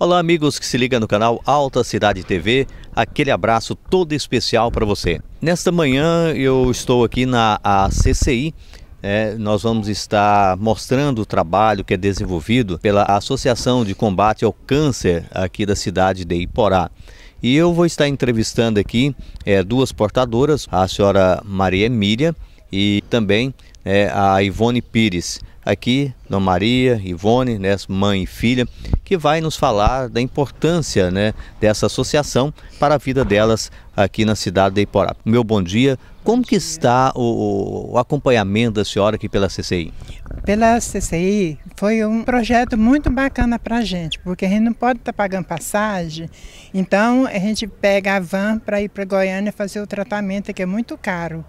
Olá, amigos que se ligam no canal Alta Cidade TV. Aquele abraço todo especial para você. Nesta manhã eu estou aqui na CCI. É, né? nós vamos estar mostrando o trabalho que é desenvolvido pela Associação de Combate ao Câncer aqui da cidade de Iporá. E eu vou estar entrevistando aqui é, duas portadoras, a senhora Maria Emília e também é, a Ivone Pires aqui, Dona Maria, Ivone, né, mãe e filha, que vai nos falar da importância né, dessa associação para a vida delas aqui na cidade de Iporá. Meu bom dia, como que está o, o, acompanhamento da senhora aqui pela CCI? Pela CCI foi um projeto muito bacana para a gente, porque a gente não pode estar tá pagando passagem, então a gente pega a van para ir para Goiânia fazer o tratamento, que é muito caro.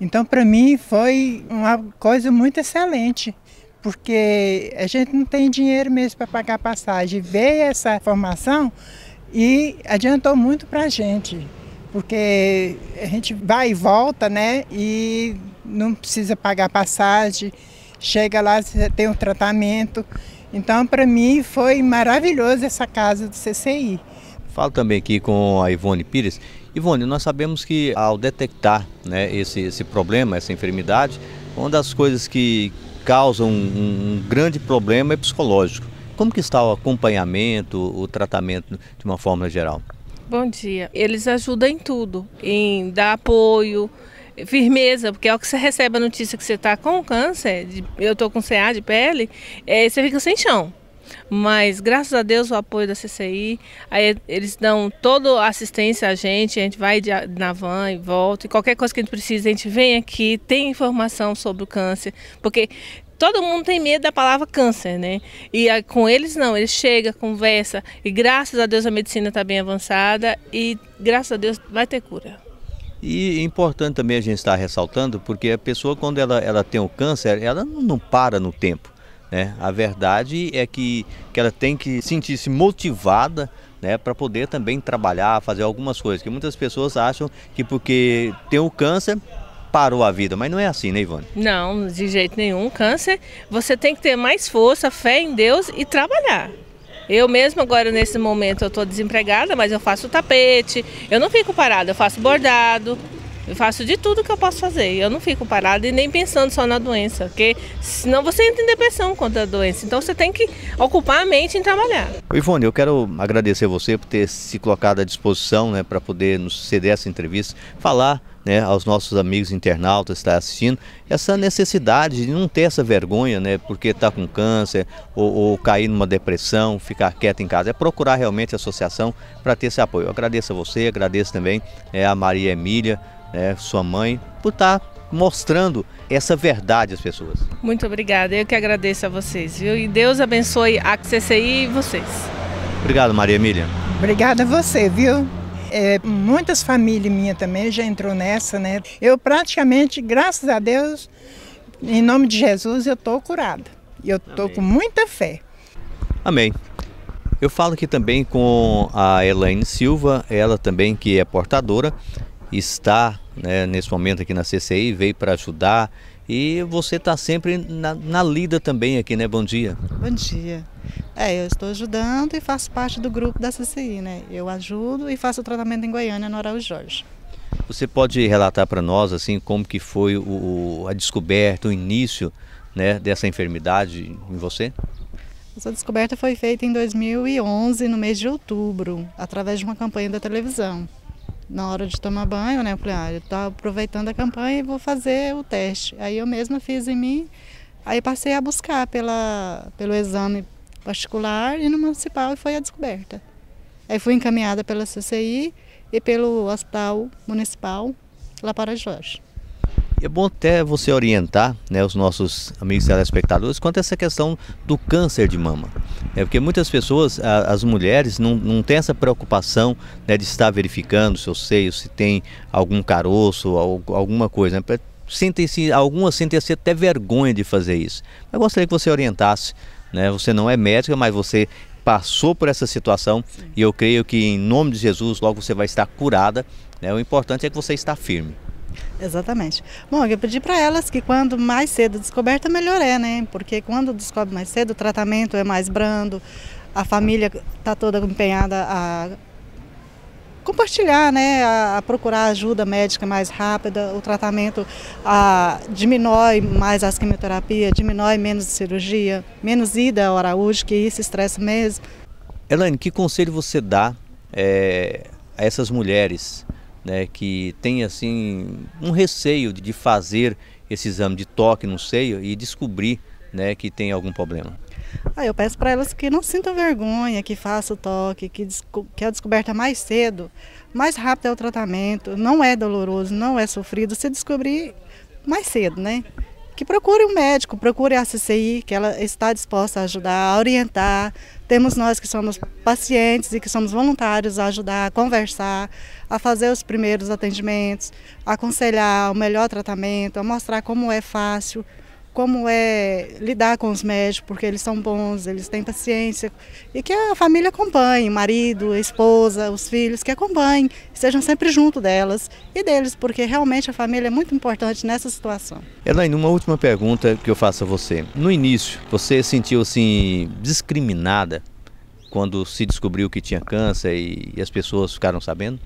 Então, para mim, foi uma coisa muito excelente porque a gente não tem dinheiro mesmo para pagar passagem. Veio essa formação e adiantou muito para a gente, porque a gente vai e volta, né? E não precisa pagar passagem, chega lá, tem um tratamento. Então, para mim, foi maravilhoso essa casa do CCI. Falo também aqui com a Ivone Pires. Ivone, nós sabemos que ao detectar né, esse, esse problema, essa enfermidade, uma das coisas que, causa um, um, grande problema psicológico. Como que está o acompanhamento, o tratamento de uma forma geral? Bom dia. Eles ajudam em tudo, em dar apoio, firmeza, porque é o que você recebe a notícia que você está com câncer, eu estou com CA de pele, é, você fica sem chão. Mas graças a Deus o apoio da CCI, aí eles dão toda a assistência a gente, a gente vai de, na van e volta, e qualquer coisa que a gente precisa, a gente vem aqui, tem informação sobre o câncer, porque todo mundo tem medo da palavra câncer, né? E a, com eles não, eles chega, conversa e graças a Deus a medicina está bem avançada e graças a Deus vai ter cura. E é importante também a gente estar ressaltando, porque a pessoa quando ela, ela tem o câncer, ela não para no tempo. Né? A verdade é que, que ela tem que sentir-se motivada né, para poder também trabalhar, fazer algumas coisas. Que muitas pessoas acham que porque tem o câncer parou a vida, mas não é assim, né, Ivone? Não, de jeito nenhum. Câncer, você tem que ter mais força, fé em Deus e trabalhar. Eu mesmo agora nesse momento eu estou desempregada, mas eu faço tapete, eu não fico parada, eu faço bordado, eu faço de tudo que eu posso fazer. Eu não fico parada e nem pensando só na doença, porque senão você entra em depressão contra a doença. Então você tem que ocupar a mente em trabalhar. Ivone, eu quero agradecer você por ter se colocado à disposição né, para poder nos ceder essa entrevista, falar né, aos nossos amigos internautas que estão tá assistindo, essa necessidade de não ter essa vergonha, né, porque está com câncer ou, ou, cair numa depressão, ficar quieto em casa, é procurar realmente a associação para ter esse apoio. Eu agradeço a você, agradeço também é, a Maria Emília, né, sua mãe, por estar tá mostrando essa verdade às pessoas. Muito obrigada, eu que agradeço a vocês, viu? E Deus abençoe a CCI e vocês. Obrigado, Maria Emília. Obrigada a você, viu? É, muitas famílias minha também já entrou nessa, né? Eu praticamente, graças a Deus, em nome de Jesus, eu estou curada. eu estou com muita fé. Amém. Eu falo aqui também com a Elaine Silva, ela também que é portadora está né, nesse momento aqui na CCI, veio para ajudar. E você está sempre na, na, lida também aqui, né? Bom dia. Bom dia. É, eu estou ajudando e faço parte do grupo da CCI, né? Eu ajudo e faço o tratamento em Goiânia, no Araújo Jorge. Você pode relatar para nós, assim, como que foi o, a descoberta, o início né, dessa enfermidade em você? Essa descoberta foi feita em 2011, no mês de outubro, através de uma campanha da televisão na hora de tomar banho, né? Eu falei, ah, eu tô aproveitando a campanha e vou fazer o teste. Aí eu mesma fiz em mim, aí passei a buscar pela, pelo exame particular e no municipal e foi a descoberta. Aí fui encaminhada pela CCI e pelo Hospital Municipal lá para Jorge é bom até você orientar né, os nossos amigos telespectadores quanto a essa questão do câncer de mama. É porque muitas pessoas, a, as mulheres, não, não têm essa preocupação né, de estar verificando seus seios, se tem algum caroço, alguma coisa. Né? Sentem-se, algumas sentem-se até vergonha de fazer isso. Eu gostaria que você orientasse. Né? Você não é médica, mas você passou por essa situação Sim. e eu creio que em nome de Jesus logo você vai estar curada. Né? O importante é que você está firme. Exatamente. Bom, eu pedi para elas que quando mais cedo descoberta, melhor é, né? Porque quando descobre mais cedo, o tratamento é mais brando, a família está toda empenhada a compartilhar, né, a, procurar ajuda médica mais rápida, o tratamento a, diminui mais as quimioterapias, diminui menos cirurgia, menos ida ao Araújo, que isso estressa mesmo. Elaine, que conselho você dá é, a essas mulheres né, que tem assim um receio de fazer esse exame de toque no seio e descobrir né, que tem algum problema? Ah, eu peço para elas que não sintam vergonha, que façam o toque, que, que a descoberta mais cedo, mais rápido é o tratamento, não é doloroso, não é sofrido, se descobrir mais cedo, né? que procure um médico, procure a CCI, que ela está disposta a ajudar, a orientar. Temos nós que somos pacientes e que somos voluntários a ajudar, a conversar, a fazer os primeiros atendimentos, a aconselhar o melhor tratamento, a mostrar como é fácil como é lidar com os médicos, porque eles são bons, eles têm paciência, e que a família acompanhe, marido, esposa, os filhos, que acompanhem, estejam sempre junto delas e deles, porque realmente a família é muito importante nessa situação. Elaine, uma última pergunta que eu faço a você. No início, você sentiu assim discriminada quando se descobriu que tinha câncer e as pessoas ficaram sabendo?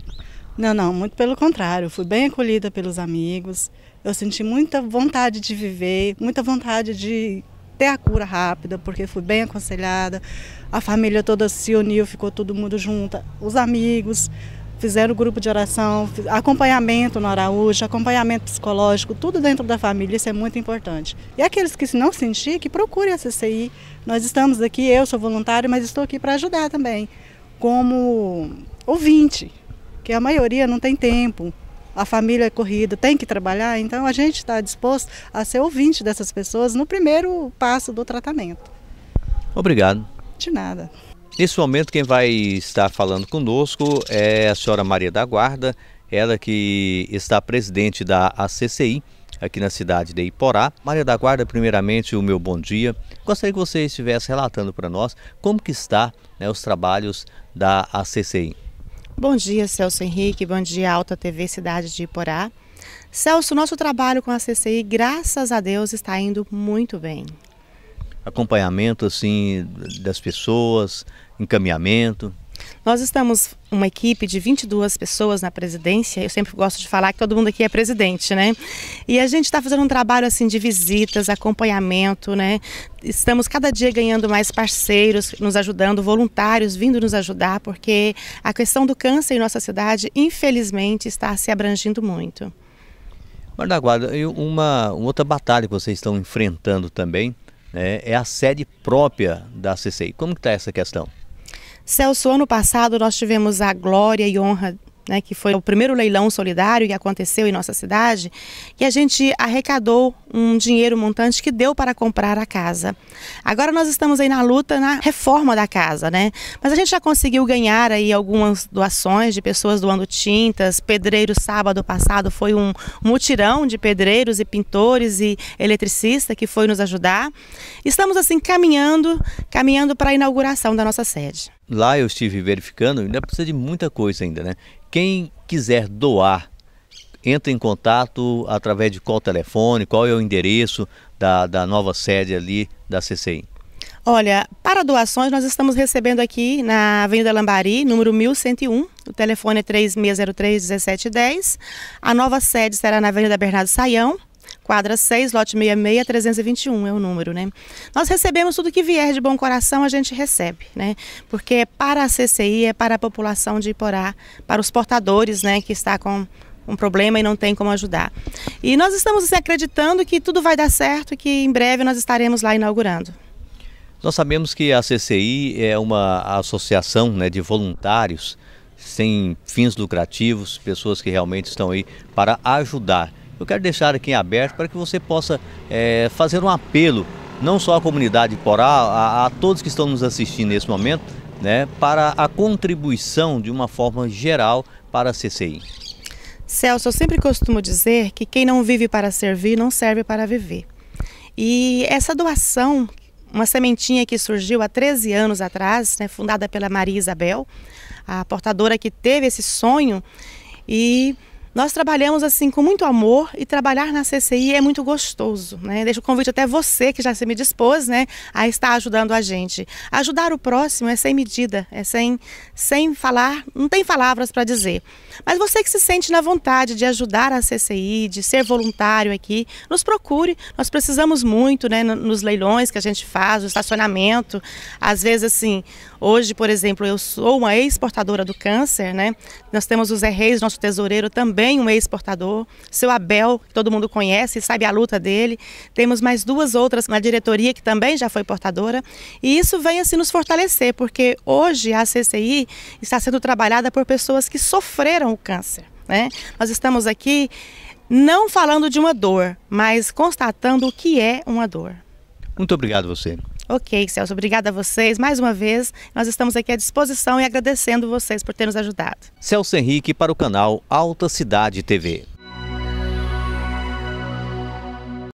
Não, não, muito pelo contrário. fui bem acolhida pelos amigos. Eu senti muita vontade de viver, muita vontade de ter a cura rápida, porque fui bem aconselhada. A família toda se uniu, ficou todo mundo junto. Os amigos fizeram grupo de oração, acompanhamento no Araújo, acompanhamento psicológico, tudo dentro da família, isso é muito importante. E aqueles que se não sentir, que procurem a CCI. Nós estamos aqui, eu sou voluntário, mas estou aqui para ajudar também, como ouvinte, que a maioria não tem tempo. A família é corrida, tem que trabalhar, então a gente está disposto a ser ouvinte dessas pessoas no primeiro passo do tratamento. Obrigado. De nada. Nesse momento, quem vai estar falando conosco é a senhora Maria da Guarda, ela que está presidente da ACCI aqui na cidade de Iporá. Maria da Guarda, primeiramente, o meu bom dia. Gostaria que você estivesse relatando para nós como que está né, os trabalhos da ACCI. Bom dia, Celso Henrique. Bom dia, Alta TV Cidade de Iporá. Celso, nosso trabalho com a CCI, graças a Deus, está indo muito bem. Acompanhamento, assim, das pessoas, encaminhamento. Nós estamos uma equipe de 22 pessoas na presidência. Eu sempre gosto de falar que todo mundo aqui é presidente, né? E a gente está fazendo um trabalho assim de visitas, acompanhamento, né? Estamos cada dia ganhando mais parceiros, nos ajudando, voluntários vindo nos ajudar, porque a questão do câncer em nossa cidade, infelizmente, está se abrangindo muito. Guarda Guarda, uma, uma outra batalha que vocês estão enfrentando também né, é a sede própria da CCI. Como está essa questão? Celso, ano passado nós tivemos a glória e honra né, que foi o primeiro leilão solidário que aconteceu em nossa cidade, e a gente arrecadou um dinheiro montante que deu para comprar a casa. Agora nós estamos aí na luta na reforma da casa, né? Mas a gente já conseguiu ganhar aí algumas doações de pessoas doando tintas. Pedreiro sábado passado foi um mutirão de pedreiros e pintores e eletricista que foi nos ajudar. Estamos assim caminhando, caminhando para a inauguração da nossa sede. Lá eu estive verificando, ainda precisa de muita coisa ainda, né? Quem quiser doar, entre em contato através de qual telefone, qual é o endereço da, da nova sede ali da CCI. Olha, para doações nós estamos recebendo aqui na Avenida Lambari, número 1101, o telefone é 3603-1710. A nova sede será na Avenida Bernardo Saião, quadra 6, lote 66, 321 é o número, né? Nós recebemos tudo que vier de bom coração, a gente recebe, né? Porque é para a CCI, é para a população de Iporá, para os portadores, né, que está com um problema e não tem como ajudar. E nós estamos assim, acreditando que tudo vai dar certo e que em breve nós estaremos lá inaugurando. Nós sabemos que a CCI é uma associação né, de voluntários sem fins lucrativos, pessoas que realmente estão aí para ajudar. Eu quero deixar aqui em aberto para que você possa é, fazer um apelo, não só à comunidade Porá, a, a todos que estão nos assistindo nesse momento, né, para a contribuição de uma forma geral para a CCI. Celso, eu sempre costumo dizer que quem não vive para servir não serve para viver. E essa doação, uma sementinha que surgiu há 13 anos atrás, né, fundada pela Maria Isabel, a portadora que teve esse sonho e nós trabalhamos assim com muito amor e trabalhar na CCI é muito gostoso, né? Deixo o convite até você que já se me dispôs, né, a estar ajudando a gente. Ajudar o próximo é sem medida, é sem sem falar, não tem palavras para dizer. Mas você que se sente na vontade de ajudar a CCI, de ser voluntário aqui, nos procure. Nós precisamos muito, né, nos leilões que a gente faz, o estacionamento. Às vezes assim, hoje, por exemplo, eu sou uma exportadora do câncer, né? Nós temos o Zé Reis, nosso tesoureiro também também um ex-portador, seu Abel, que todo mundo conhece, sabe a luta dele. Temos mais duas outras na diretoria que também já foi portadora. E isso vem assim nos fortalecer, porque hoje a CCI está sendo trabalhada por pessoas que sofreram o câncer. Né? Nós estamos aqui não falando de uma dor, mas constatando o que é uma dor. Muito obrigado você. Ok, Celso, obrigada a vocês. Mais uma vez, nós estamos aqui à disposição e agradecendo vocês por ter nos ajudado. Celso Henrique para o canal Alta Cidade TV.